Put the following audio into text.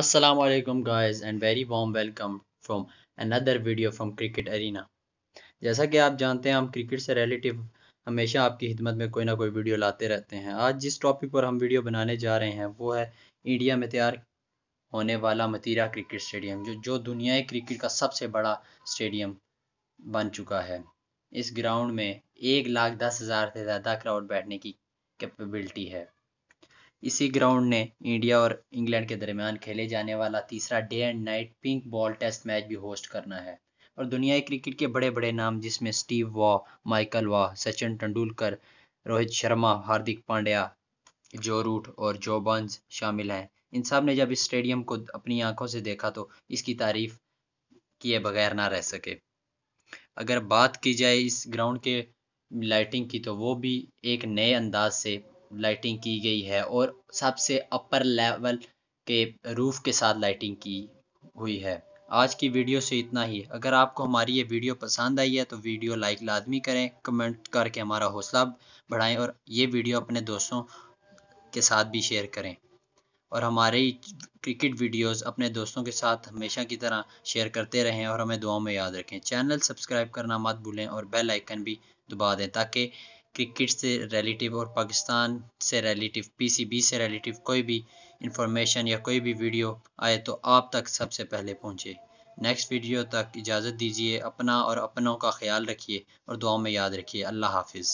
Aslam guys and very warm welcome from another video from cricket arena जैसा कि आप जानते हैं हम क्रिकेट से रिलेटिव हमेशा आपकी खिदमत में कोई ना कोई वीडियो लाते रहते हैं आज जिस टॉपिक पर हम वीडियो बनाने जा रहे हैं वो है इंडिया में तैयार होने वाला मतीरा क्रिकेट स्टेडियम जो जो दुनिया क्रिकेट का सबसे बड़ा स्टेडियम बन चुका है इस ग्राउंड में एक लाख दस हज़ार से ज़्यादा क्राउड बैठने की कैपेबिलिटी है इसी ग्राउंड ने इंडिया और इंग्लैंड के दरमियान खेले जाने वाला तीसरा day and night pink ball test match भी होस्ट करना है और के क्रिकेट के बड़े बड़े नाम जिसमें Steve Waugh Michael Waugh Sachin Tendulkar Rohit Sharma Hardik Pandya Joe Root और जो बंस शामिल हैं इन सब ने जब इस स्टेडियम को अपनी आंखों से देखा तो इसकी तारीफ किए बगैर ना रह सके अगर बात की जाए इस ग्राउंड के लाइटिंग की तो वो भी एक नए अंदाज से लाइटिंग की गई है और सबसे अपर लेवल के रूफ के साथ लाइटिंग की हुई है आज की वीडियो से इतना ही अगर आपको हमारी ये वीडियो पसंद आई है तो वीडियो लाइक लाजमी करें कमेंट करके हमारा हौसला बढ़ाएं और ये वीडियो अपने दोस्तों के साथ भी शेयर करें और हमारे क्रिकेट वीडियोस अपने दोस्तों के साथ हमेशा की तरह शेयर करते रहें और हमें दुआओं में याद रखें चैनल सब्सक्राइब करना मत भूलें और बेल आइकन भी दबा दें ताकि क्रिकेट से रिलेटिव और पाकिस्तान से रिलेटिव पीसीबी से रिलेटिव कोई भी इंफॉर्मेशन या कोई भी वीडियो आए तो आप तक सबसे पहले पहुंचे नेक्स्ट वीडियो तक इजाज़त दीजिए अपना और अपनों का ख्याल रखिए और दुआओं में याद रखिए अल्लाह हाफिज़